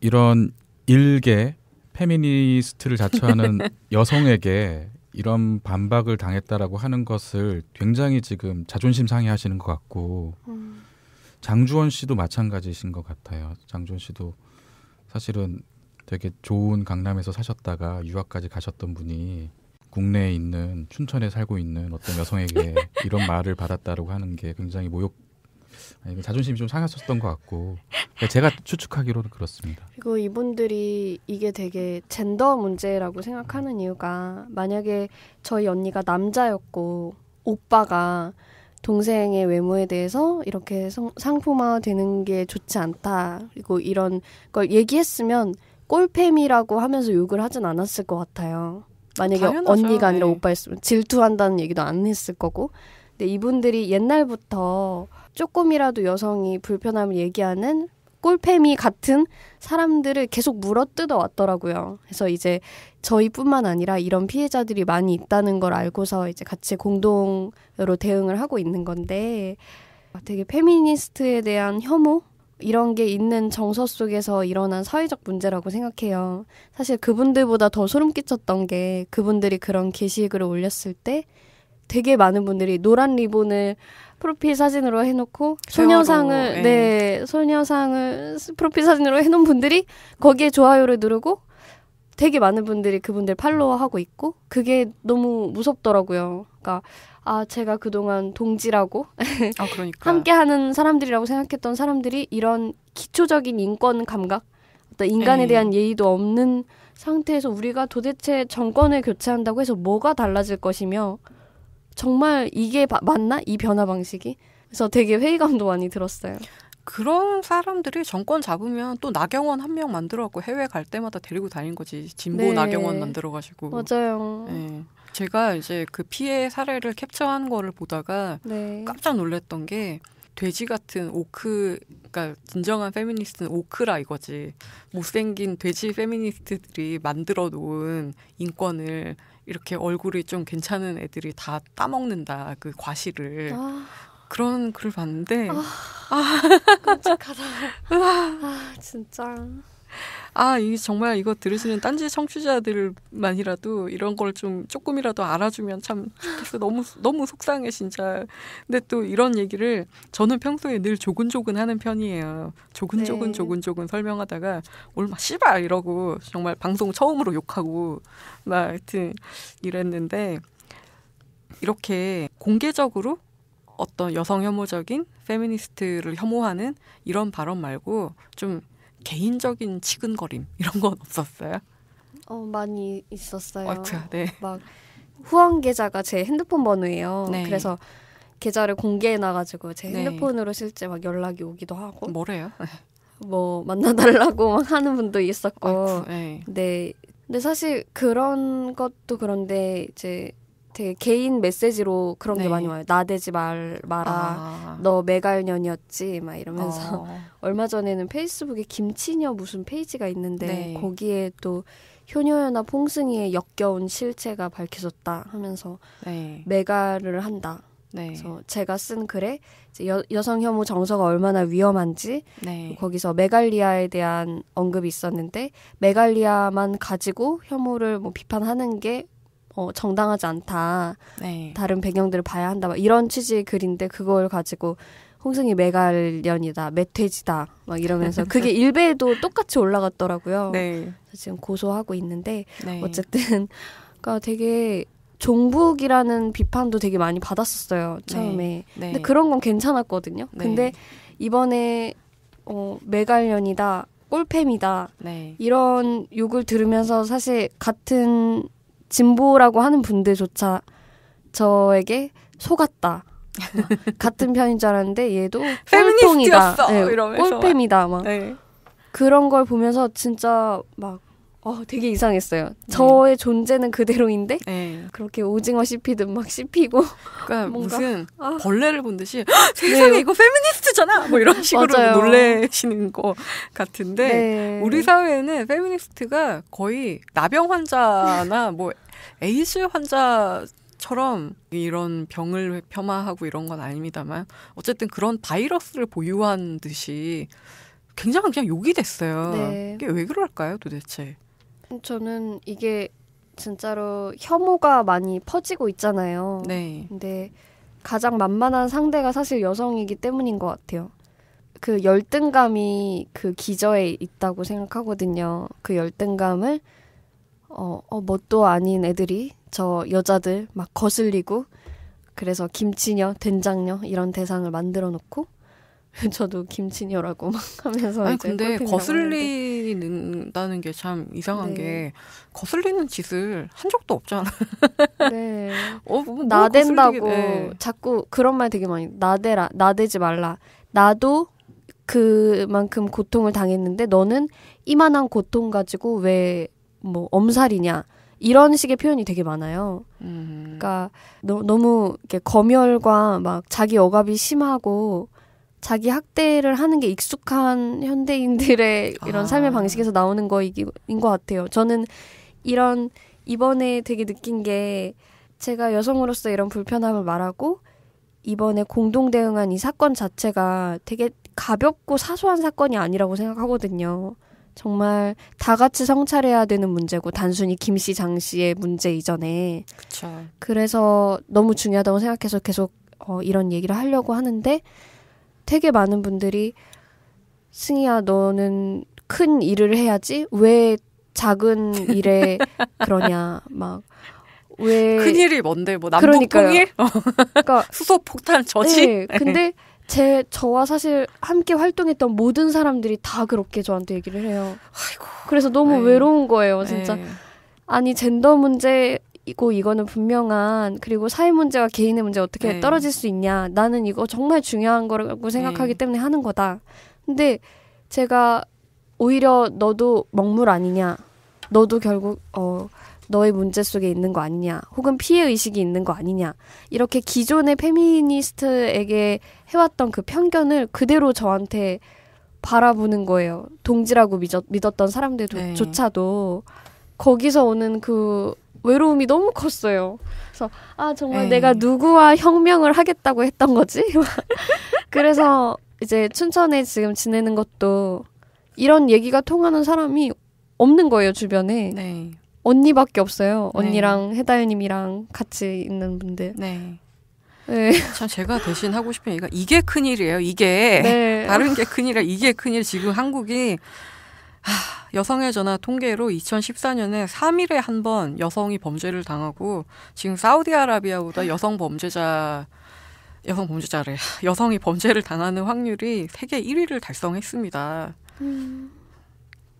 이런 일개 페미니스트를 자처하는 여성에게 이런 반박을 당했다라고 하는 것을 굉장히 지금 자존심 상해하시는 것 같고 음. 장주원 씨도 마찬가지신 것 같아요. 장주원 씨도 사실은 되게 좋은 강남에서 사셨다가 유학까지 가셨던 분이 국내에 있는 춘천에 살고 있는 어떤 여성에게 이런 말을 받았다라고 하는 게 굉장히 모욕 아니 자존심이 좀 상했었던 것 같고 네, 제가 추측하기로는 그렇습니다. 그리고 이분들이 이게 되게 젠더 문제라고 생각하는 이유가 만약에 저희 언니가 남자였고 오빠가 동생의 외모에 대해서 이렇게 상품화되는 게 좋지 않다. 그리고 이런 걸 얘기했으면 꼴팸이라고 하면서 욕을 하진 않았을 것 같아요. 만약에 당연하죠. 언니가 아니라 네. 오빠였으면 질투한다는 얘기도 안 했을 거고. 근데 이분들이 옛날부터 조금이라도 여성이 불편함을 얘기하는 꿀패미 같은 사람들을 계속 물어뜯어 왔더라고요. 그래서 이제 저희뿐만 아니라 이런 피해자들이 많이 있다는 걸 알고서 이제 같이 공동으로 대응을 하고 있는 건데 아, 되게 페미니스트에 대한 혐오 이런 게 있는 정서 속에서 일어난 사회적 문제라고 생각해요. 사실 그분들보다 더 소름 끼쳤던 게 그분들이 그런 게시글을 올렸을 때 되게 많은 분들이 노란 리본을 프로필 사진으로 해놓고 소녀상을 네. 네 소녀상을 프로필 사진으로 해놓은 분들이 거기에 좋아요를 누르고 되게 많은 분들이 그분들 팔로워하고 있고 그게 너무 무섭더라고요. 그러니까 아 제가 그동안 동지라고 아, 그러니까. 함께하는 사람들이라고 생각했던 사람들이 이런 기초적인 인권 감각 어떤 인간에 에이. 예. 대한 예의도 없는 상태에서 우리가 도대체 정권을 교체한다고 해서 뭐가 달라질 것이며 정말 이게 바, 맞나? 이 변화 방식이? 그래서 되게 회의감도 많이 들었어요. 그런 사람들이 정권 잡으면 또 나경원 한 명 만들어갖고 해외 갈 때마다 데리고 다닌 거지. 진보 네. 나경원 만들어가지고. 맞아요. 네. 제가 이제 그 피해 사례를 캡처한 거를 보다가 네. 깜짝 놀랐던 게 돼지 같은 오크, 그러니까 진정한 페미니스트는 오크라 이거지. 못생긴 돼지 페미니스트들이 만들어 놓은 인권을 이렇게 얼굴이 좀 괜찮은 애들이 다 따먹는다 그 과실을 아. 그런 글을 봤는데 아, 아. 끔찍하다 아. 아 진짜 아, 이 정말 이거 들으시는 딴지 청취자들만이라도 이런 걸 좀 조금이라도 알아주면 참 좋겠어. 너무 너무 속상해 진짜. 근데 또 이런 얘기를 저는 평소에 늘 조근조근 하는 편이에요. 조근조근 네. 조근조근 설명하다가 얼마 씨발 이러고 정말 방송 처음으로 욕하고 막 하여튼 이랬는데 이렇게 공개적으로 어떤 여성 혐오적인 페미니스트를 혐오하는 이런 발언 말고 좀 개인적인 치근거림 이런 건 없었어요? 어 많이 있었어요. 어 네. 막 후원 계좌가 제 핸드폰 번호예요. 네. 그래서 계좌를 공개해 놔가지고 제 네. 핸드폰으로 네. 실제 막 연락이 오기도 하고. 뭐래요? 뭐 만나달라고 막 하는 분도 있었고. 아이쿠, 네. 네. 근데 사실 그런 것도 그런데 이제 되게 개인 메시지로 그런 네. 게 많이 와요. 나대지 말 마라. 아. 너 메갈년이었지 막 이러면서 어. 얼마 전에는 페이스북에 김치녀 무슨 페이지가 있는데 네. 거기에 또 효녀나 퐁승이의 역겨운 실체가 밝혀졌다 하면서 네. 메갈을 한다. 네. 그래서 제가 쓴 글에 이제 여, 성 혐오 정서가 얼마나 위험한지 네. 거기서 메갈리아에 대한 언급이 있었는데 메갈리아만 가지고 혐오를 뭐 비판하는 게 어, 정당하지 않다. 네. 다른 배경들을 봐야 한다. 막 이런 취지의 글인데 그걸 가지고 홍승희메갈련이다메돼지다막 이러면서 그게 일베에도 똑같이 올라갔더라고요. 네. 지금 고소하고 있는데 네. 어쨌든 그러니까 되게 종북이라는 비판도 되게 많이 받았었어요 처음에. 네. 네. 근데 그런 건 괜찮았거든요. 네. 근데 이번에 어, 메갈련이다 꼴팸이다 이런 욕을 들으면서 사실 같은 진보라고 하는 분들조차 저에게 속았다. 같은 편인 줄 알았는데 얘도 꼴통이다. 네, 꼴팸이다 막 네. 그런 걸 보면서 진짜 막 어, 되게 이상했어요. 네. 저의 존재는 그대로인데 네. 그렇게 오징어 씹히든 막 씹히고 그러니까 뭔가, 무슨 아. 벌레를 본 듯이 세상에 네. 이거 페미니스트잖아 뭐 이런 식으로 놀래시는 것 같은데 네. 우리 사회에는 페미니스트가 거의 나병 환자나 뭐 에이즈 환자처럼 이런 병을 폄하하고 이런 건 아닙니다만 어쨌든 그런 바이러스를 보유한 듯이 굉장히 그냥 욕이 됐어요. 이게 네. 왜 그럴까요 도대체? 저는 이게 진짜로 혐오가 많이 퍼지고 있잖아요. 네. 근데 가장 만만한 상대가 사실 여성이기 때문인 것 같아요. 그 열등감이 그 기저에 있다고 생각하거든요. 그 열등감을 어, 어 뭣도 뭐 아닌 애들이 저 여자들 막 거슬리고 그래서 김치녀, 된장녀 이런 대상을 만들어 놓고 저도 김치녀라고 막 하면서 아니 근데 거슬리는다는 게 참 이상한 네. 게 거슬리는 짓을 한 적도 없잖아. 네. 어, 뭐, 나댄다고 네. 자꾸 그런 말 되게 많이 나대라 나대지 말라 나도 그만큼 고통을 당했는데 너는 이만한 고통 가지고 왜 뭐 엄살이냐 이런 식의 표현이 되게 많아요. 음. 그러니까 너, 너무 이렇게 검열과 막 자기 억압이 심하고 자기 학대를 하는 게 익숙한 현대인들의 이런 아. 삶의 방식에서 나오는 거인 것 같아요. 저는 이런 이번에 되게 느낀 게 제가 여성으로서 이런 불편함을 말하고 이번에 공동 대응한 이 사건 자체가 되게 가볍고 사소한 사건이 아니라고 생각하거든요. 정말 다 같이 성찰해야 되는 문제고 단순히 김 씨, 장 씨의 문제 이전에 그쵸. 그래서 너무 중요하다고 생각해서 계속 어, 이런 얘기를 하려고 하는데 되게 많은 분들이 승희야 너는 큰 일을 해야지 왜 작은 일에 그러냐 막 왜 큰일이 뭔데 뭐 남북 그러니까 통일? 그러니까 수소 폭탄 저지? 네, 네, 근데 제 저와 사실 함께 활동했던 모든 사람들이 다 그렇게 저한테 얘기를 해요. 아이고, 그래서 너무 에이, 네. 외로운 거예요, 진짜. 에이. 네. 아니 젠더 문제 이고 이거는 분명한 그리고 사회 문제와 개인의 문제 어떻게 네. 떨어질 수 있냐 나는 이거 정말 중요한 거라고 네. 생각하기 네. 때문에 하는 거다 근데 제가 오히려 너도 먹물 아니냐 너도 결국 어 너의 문제 속에 있는 거 아니냐 혹은 피해 의식이 있는 거 아니냐 이렇게 기존의 페미니스트에게 해왔던 그 편견을 그대로 저한테 바라보는 거예요 동지라고 믿었, 던 사람들조차도 네. 거기서 오는 그 외로움이 너무 컸어요. 그래서 아 정말 에이. 네. 내가 누구와 혁명을 하겠다고 했던 거지? 그래서 이제 춘천에 지금 지내는 것도 이런 얘기가 통하는 사람이 없는 거예요 주변에. 네. 언니밖에 없어요. 네. 언니랑 네. 해다윤님이랑 같이 있는 분들. 네. 네. 참 제가 대신 하고 싶은 얘기가 이게 큰일이에요. 이게 네. 다른 게 큰일이라 이게 큰일. 지금 한국이 여성의 전화 통계로 2014년에 3일에 한 번 여성이 범죄를 당하고 지금 사우디아라비아보다 여성 범죄자 여성 범죄자래 여성이 범죄를 당하는 확률이 세계 1위를 달성했습니다. 음.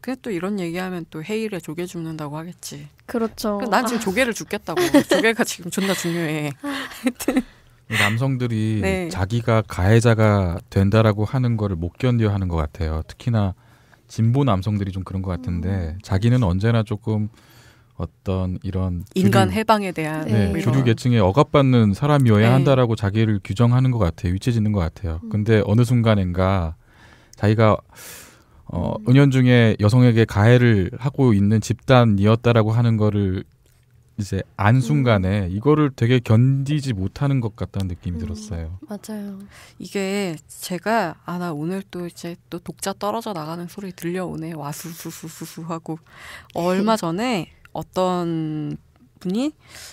그게 또 이런 얘기하면 또 헤일에 조개 죽는다고 하겠지. 그렇죠. 그러니까 난 지금 아. 조개를 죽겠다고. 조개가 지금 존나 중요해. 남성들이 네. 자기가 가해자가 된다라고 하는 거를 못 견뎌 하는 것 같아요. 특히나 진보 남성들이 좀 그런 것 같은데 음. 자기는 언제나 조금 어떤 이런 인간 주류, 해방에 대한 네, 네. 주류 계층에 억압받는 사람이어야 네. 한다라고 자기를 규정하는 것 같아요 위치 짓는 것 같아요 음. 근데 어느 순간인가 자기가 어, 음. 은연중에 여성에게 가해를 하고 있는 집단이었다라고 하는 거를 이제 안 순간에 음. 이거를 되게 견디지 못하는 것 같다는 느낌이 음. 들었어요. 맞아요. 이게 제가 아 나 오늘 또 이제 또 독자 떨어져 나가는 소리 들려오네 와수수수수수 하고 얼마 전에 어떤 분이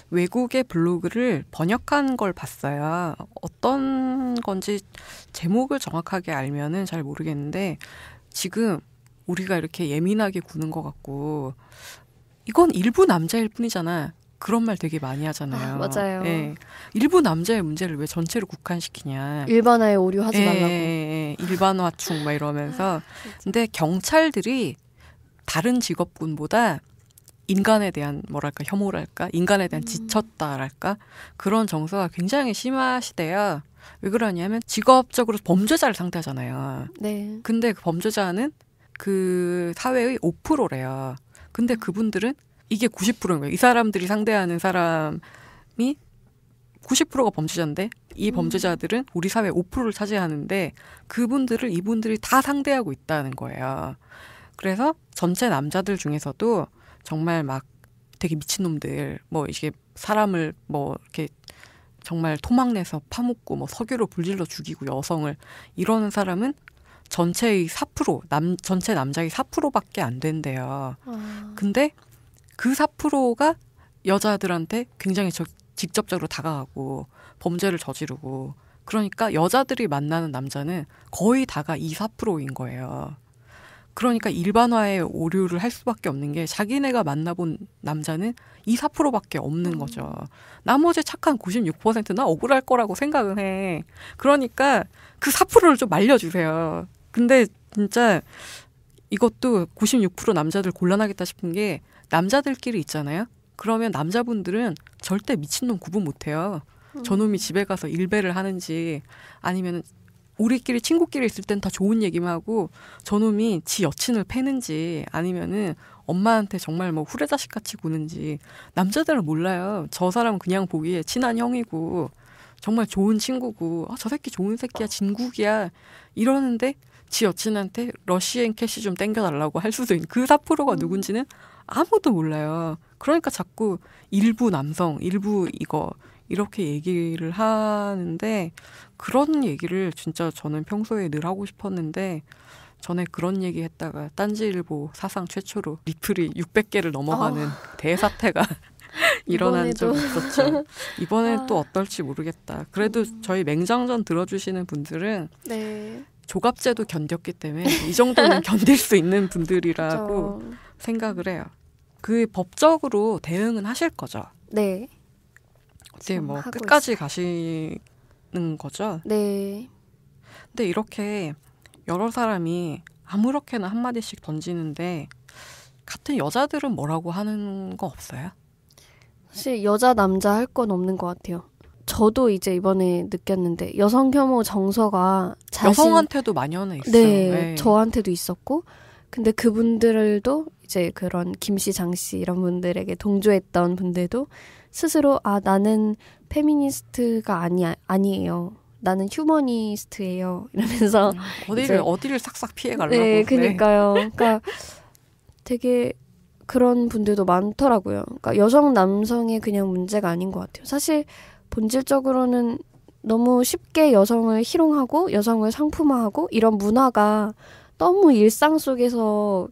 외국의 블로그를 번역한 걸 봤어요. 어떤 건지 제목을 정확하게 알면은 잘 모르겠는데 지금 우리가 이렇게 예민하게 구는 것 같고 이건 일부 남자일 뿐이잖아. 그런 말 되게 많이 하잖아요. 아, 맞아요. 예. 일부 남자의 문제를 왜전체를 국한시키냐. 일반화에 오류하지 예, 말라고. 예, 예, 일반화충 막 이러면서. 아, 근데 경찰들이 다른 직업군보다 인간에 대한 뭐랄까 혐오랄까 인간에 대한 음. 지쳤다랄까 그런 정서가 굉장히 심하시대요. 왜 그러냐면 직업적으로 범죄자를 상대하잖아요. 네. 근데 그 범죄자는 그 사회의 5%래요. 근데 음. 그분들은 이게 90%인 거예요. 이 사람들이 상대하는 사람이 90%가 범죄자인데 이 음. 범죄자들은 우리 사회 5%를 차지하는데 그분들을 이분들이 다 상대하고 있다는 거예요. 그래서 전체 남자들 중에서도 정말 막 되게 미친놈들 뭐 이게 사람을 뭐 이렇게 정말 토막내서 파묻고 뭐 석유로 불질러 죽이고 여성을 이러는 사람은 전체의 4%남 전체 남자의 4%밖에 안 된대요. 아. 근데 그사로가 여자들한테 굉장히 저, 직접적으로 다가가고 범죄를 저지르고 그러니까 여자들이 만나는 남자는 거의 다가 이사 2, 로인 거예요. 그러니까 일반화의 오류를 할 수밖에 없는 게 자기네가 만나본 남자는 이사 2, 로밖에 없는 음. 거죠. 나머지 착한 96%나 억울할 거라고 생각은 해. 그러니까 그사로를좀 말려주세요. 근데 진짜 이것도 96% 남자들 곤란하겠다 싶은 게 남자들끼리 있잖아요. 그러면 남자분들은 절대 미친놈 구분 못해요. 음. 저놈이 집에 가서 일배를 하는지 아니면 우리끼리 친구끼리 있을 땐 다 좋은 얘기만 하고 저놈이 지 여친을 패는지 아니면은 엄마한테 정말 뭐 후레자식 같이 구는지 남자들은 몰라요. 저 사람은 그냥 보기에 친한 형이고 정말 좋은 친구고 아, 저 새끼 좋은 새끼야 진국이야 이러는데 지 여친한테 러시앤 캐시 좀 땡겨달라고 할 수도 있는 그 사프로가 음. 누군지는 아무도 몰라요. 그러니까 자꾸 일부 남성, 일부 이거 이렇게 얘기를 하는데 그런 얘기를 진짜 저는 평소에 늘 하고 싶었는데 전에 그런 얘기 했다가 딴지일보 사상 최초로 리플이 600개를 넘어가는 어. 대사태가 일어난 적 있었죠. 이번엔 아. 또 어떨지 모르겠다. 그래도 음. 저희 맹장전 들어주시는 분들은 네. 조갑제도 견뎠기 때문에 이 정도는 견딜 수 있는 분들이라고 그렇죠. 생각을 해요. 그 법적으로 대응은 하실 거죠? 네. 이제 뭐 끝까지 있어요. 가시는 거죠? 네. 근데 이렇게 여러 사람이 아무렇게나 한마디씩 던지는데 같은 여자들은 뭐라고 하는 거 없어요? 사실 여자 남자 할 건 없는 것 같아요. 저도 이제 이번에 느꼈는데 여성 혐오 정서가 자신... 여성한테도 만연해 있어요. 네, 네, 저한테도 있었고 근데 그분들도 이제 그런 김씨, 장씨 이런 분들에게 동조했던 분들도 스스로 아 나는 페미니스트가 아니 아니에요. 나는 휴머니스트예요. 이러면서 음, 어디를 이제, 어디를 싹싹 피해 가려고. 네, 네, 그니까요. 그러니까 되게 그런 분들도 많더라고요. 그러니까 여성 남성의 그냥 문제가 아닌 것 같아요. 사실 본질적으로는 너무 쉽게 여성을 희롱하고 여성을 상품화하고 이런 문화가 너무 일상 속에서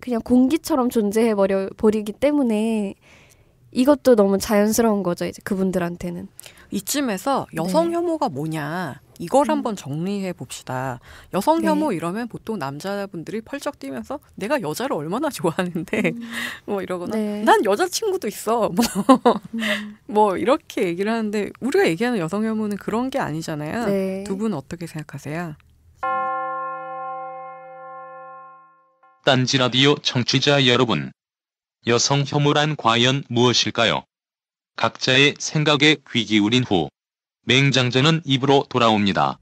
그냥 공기처럼 존재해 버려 버리기 때문에 이것도 너무 자연스러운 거죠 이제 그분들한테는 이쯤에서 네. 여성 혐오가 네. 뭐냐 이걸 음. 한번 정리해 봅시다. 여성 네. 혐오 네. 이러면 보통 남자분들이 펄쩍 뛰면서 내가 여자를 얼마나 좋아하는데 음. 뭐 이러거나 네. 난 여자친구도 있어 뭐 음. 뭐 이렇게 얘기를 하는데 우리가 얘기하는 여성 혐오는 그런 게 아니잖아요. 네. 두분 어떻게 생각하세요? 딴지라디오 청취자 여러분. 여성 혐오란 과연 무엇일까요? 각자의 생각에 귀 기울인 후맹장전은 입으로 돌아옵니다.